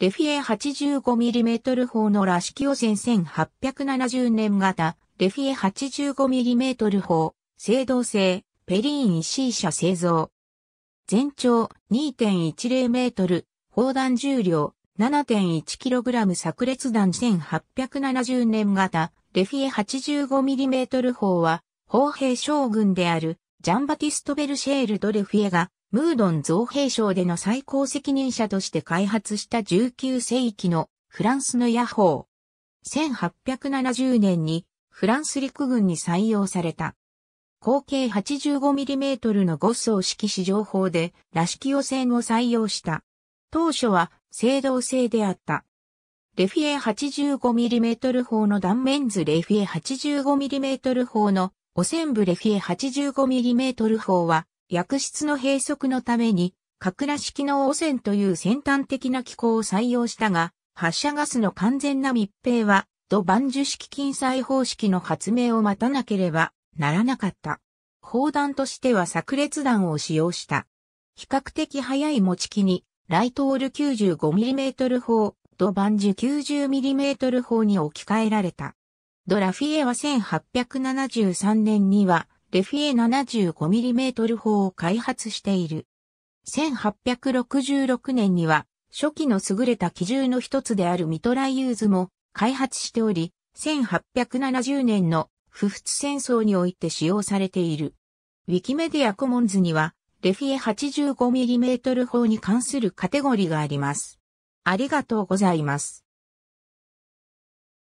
レフィエ 85mm 砲のラシキオ戦1870年型、レフィエ 85mm 砲、青銅製、ペリーン C 社製造。全長2.10メートル、砲弾重量 7.1kg 炸裂弾1870年型、レフィエ 85mm 砲は、砲兵将軍であるジャンバティスト・ベルシェール・ド・レフィエがムードン造兵省での最高責任者として開発した19世紀のフランスの野砲。1870年にフランス陸軍に採用された。口径 85mm の5層式市場砲で、ラシキオ線を採用した。当初は、青銅製であった。レフィエ 85mm 砲の断面図レフィエ 85mm 砲の、汚染部レフィエ 85mm 砲は、薬室の閉塞のために、格ら式の汚染という先端的な機構を採用したが、発射ガスの完全な密閉は、土ジ樹式金細方式の発明を待たなければならなかった。砲弾としては炸裂弾を使用した。比較的早い持ち機に、ライトオール 95mm 砲、ドバンジ 90mm 砲に置き換えられた。ドラフィエは1873年には、レフィエ 75mm 砲を開発している。1866年には、初期の優れた機銃の一つであるミトライユーズも開発しており、1870年の不仏戦争において使用されている。ウィキメディアコモンズには、レフィエ 85mm 砲に関するカテゴリーがあります。ありがとうございます。